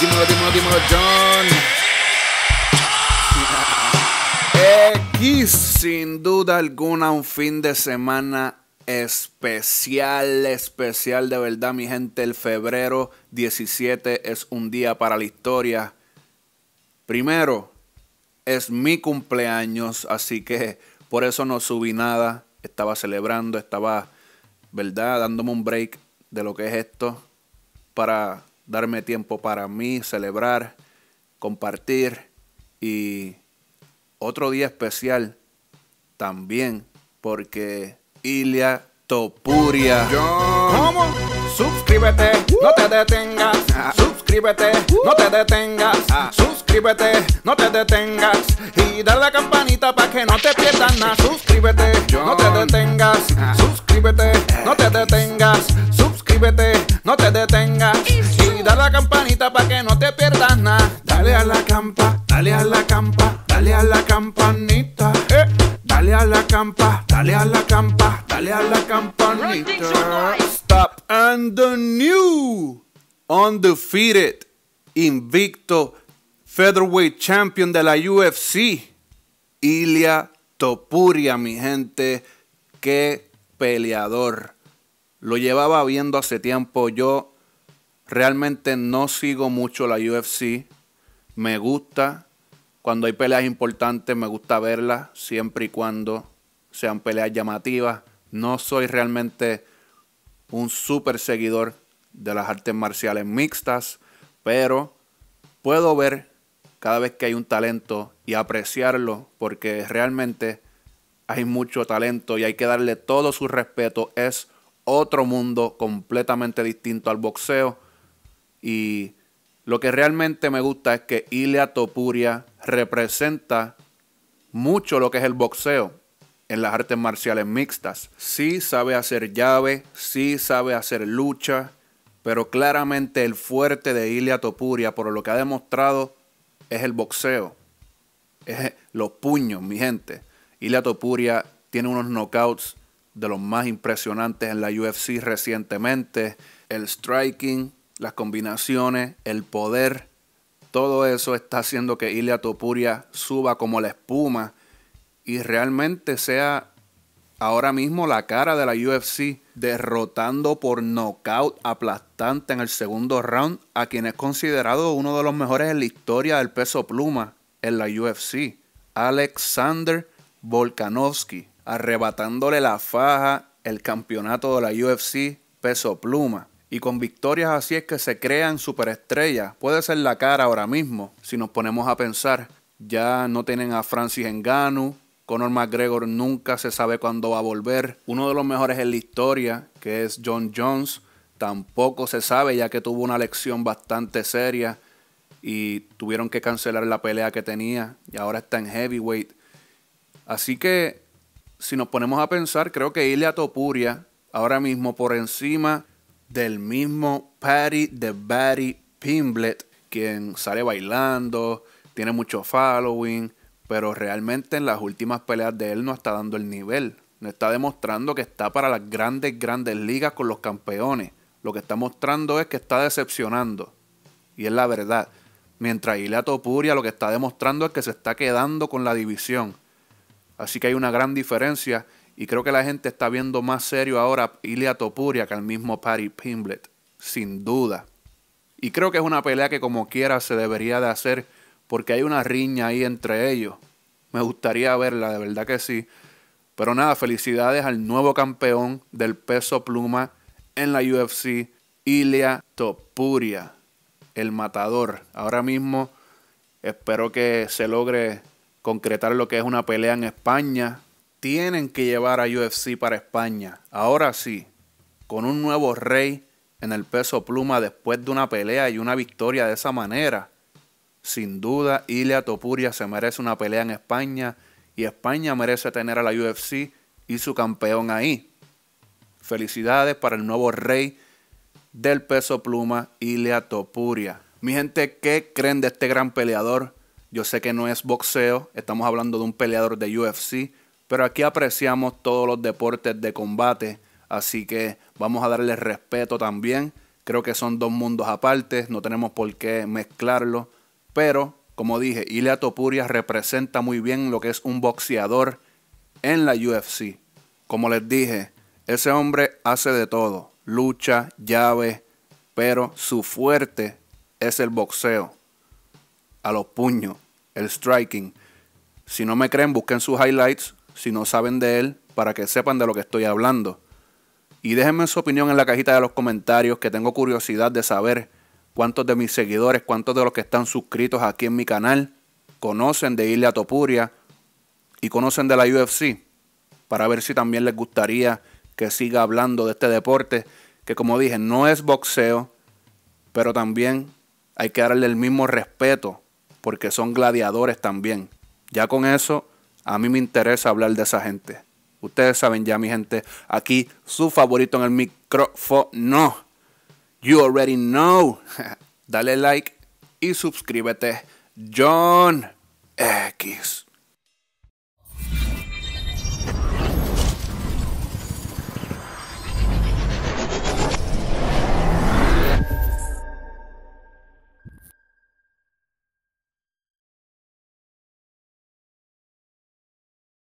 dímelo, dímelo, dímelo, John. X, sin duda alguna, un fin de semana especial, especial de verdad, mi gente. El febrero 17 es un día para la historia. Primero, es mi cumpleaños, así que por eso no subí nada. Estaba celebrando, estaba, ¿verdad? Dándome un break de lo que es esto para darme tiempo para mí, celebrar, compartir y otro día especial también porque Ilia Topuria. ¿Cómo? Suscríbete, no te detengas. Ah. Suscríbete, no te detengas. Ah. Suscríbete, no te detengas. Y dale la campanita para que no te pierdas nada. Suscríbete, no te detengas. Ah. Suscríbete. a la campa, dale a la campa, dale a la campanita. Stop and the new undefeated, invicto, featherweight champion de la UFC, Ilia Topuria, mi gente. Qué peleador. Lo llevaba viendo hace tiempo. Yo realmente no sigo mucho la UFC. Me gusta, cuando hay peleas importantes me gusta verlas, siempre y cuando sean peleas llamativas. No soy realmente un súper seguidor de las artes marciales mixtas, pero puedo ver cada vez que hay un talento y apreciarlo porque realmente hay mucho talento y hay que darle todo su respeto. Es otro mundo completamente distinto al boxeo y lo que realmente me gusta es que Ilia Topuria representa mucho lo que es el boxeo en las artes marciales mixtas. Sí sabe hacer llave, sí sabe hacer lucha, pero claramente el fuerte de Ilia Topuria, por lo que ha demostrado, es el boxeo. Es los puños, mi gente. Ilia Topuria tiene unos knockouts de los más impresionantes en la UFC recientemente. El striking, las combinaciones, el poder, todo eso está haciendo que Ilia Topuria suba como la espuma y realmente sea ahora mismo la cara de la UFC, derrotando por nocaut aplastante en el segundo round a quien es considerado uno de los mejores en la historia del peso pluma en la UFC, Alexander Volkanovski, arrebatándole la faja el campeonato de la UFC peso pluma. Y con victorias así es que se crean superestrellas. Puede ser la cara ahora mismo, si nos ponemos a pensar. Ya no tienen a Francis Engano, Conor McGregor nunca se sabe cuándo va a volver. Uno de los mejores en la historia, que es John Jones, tampoco se sabe ya que tuvo una lección bastante seria y tuvieron que cancelar la pelea que tenía y ahora está en heavyweight. Así que si nos ponemos a pensar, creo que Ilya Topuria ahora mismo por encima del mismo Patty de Barry Pimblet, quien sale bailando, tiene mucho following, pero realmente en las últimas peleas de él no está dando el nivel. No está demostrando que está para las grandes, grandes ligas con los campeones. Lo que está mostrando es que está decepcionando. Y es la verdad. Mientras Ilea Topuria lo que está demostrando es que se está quedando con la división. Así que hay una gran diferencia y creo que la gente está viendo más serio ahora a Ilia Topuria que al mismo Patty Pimblet, sin duda. Y creo que es una pelea que como quiera se debería de hacer porque hay una riña ahí entre ellos. Me gustaría verla, de verdad que sí. Pero nada, felicidades al nuevo campeón del peso pluma en la UFC, Ilya Topuria, el matador. Ahora mismo espero que se logre concretar lo que es una pelea en España tienen que llevar a UFC para España. Ahora sí, con un nuevo rey en el peso pluma después de una pelea y una victoria de esa manera. Sin duda, Ilia Topuria se merece una pelea en España y España merece tener a la UFC y su campeón ahí. Felicidades para el nuevo rey del peso pluma, Ilia Topuria. Mi gente, ¿qué creen de este gran peleador? Yo sé que no es boxeo, estamos hablando de un peleador de UFC pero aquí apreciamos todos los deportes de combate, así que vamos a darles respeto también. Creo que son dos mundos aparte, no tenemos por qué mezclarlo. Pero, como dije, Ilea Topuria representa muy bien lo que es un boxeador en la UFC. Como les dije, ese hombre hace de todo, lucha, llave, pero su fuerte es el boxeo, a los puños, el striking. Si no me creen, busquen sus highlights, si no saben de él, para que sepan de lo que estoy hablando. Y déjenme su opinión en la cajita de los comentarios, que tengo curiosidad de saber cuántos de mis seguidores, cuántos de los que están suscritos aquí en mi canal, conocen de Ilia Topuria y conocen de la UFC, para ver si también les gustaría que siga hablando de este deporte, que como dije, no es boxeo, pero también hay que darle el mismo respeto, porque son gladiadores también. Ya con eso a mí me interesa hablar de esa gente. Ustedes saben ya, mi gente, aquí su favorito en el micrófono. You already know. Dale like y suscríbete. John X.